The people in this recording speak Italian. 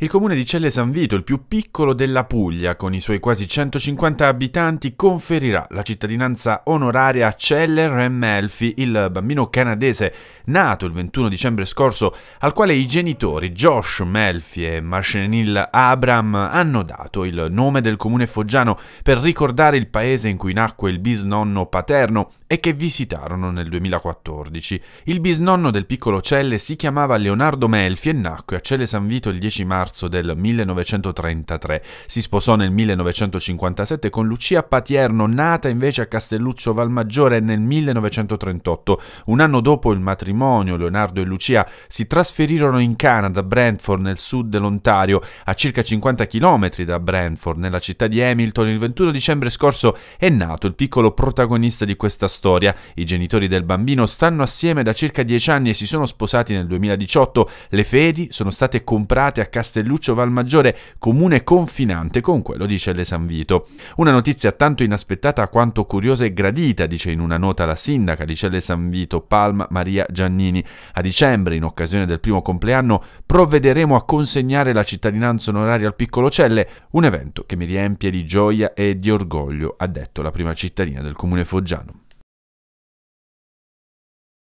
Il comune di Celle San Vito, il più piccolo della Puglia, con i suoi quasi 150 abitanti, conferirà la cittadinanza onoraria a Celle Remmelfi, il bambino canadese nato il 21 dicembre scorso, al quale i genitori Josh Melfi e Marshenil Abram hanno dato il nome del comune foggiano per ricordare il paese in cui nacque il bisnonno paterno e che visitarono nel 2014. Il bisnonno del piccolo Celle si chiamava Leonardo Melfi e nacque a Celle San Vito il 10 marzo marzo del 1933. Si sposò nel 1957 con Lucia Patierno, nata invece a Castelluccio Valmaggiore nel 1938. Un anno dopo il matrimonio, Leonardo e Lucia si trasferirono in Canada, Brantford, nel sud dell'Ontario, a circa 50 km da Brantford, nella città di Hamilton. Il 21 dicembre scorso è nato il piccolo protagonista di questa storia. I genitori del bambino stanno assieme da circa 10 anni e si sono sposati nel 2018. Le fedi sono state comprate a Castelluccio Castelluccio Valmaggiore, comune confinante con quello di Celle San Vito. Una notizia tanto inaspettata quanto curiosa e gradita, dice in una nota la sindaca di Celle San Vito, Palma Maria Giannini. A dicembre, in occasione del primo compleanno, provvederemo a consegnare la cittadinanza onoraria al piccolo Celle, un evento che mi riempie di gioia e di orgoglio, ha detto la prima cittadina del comune foggiano.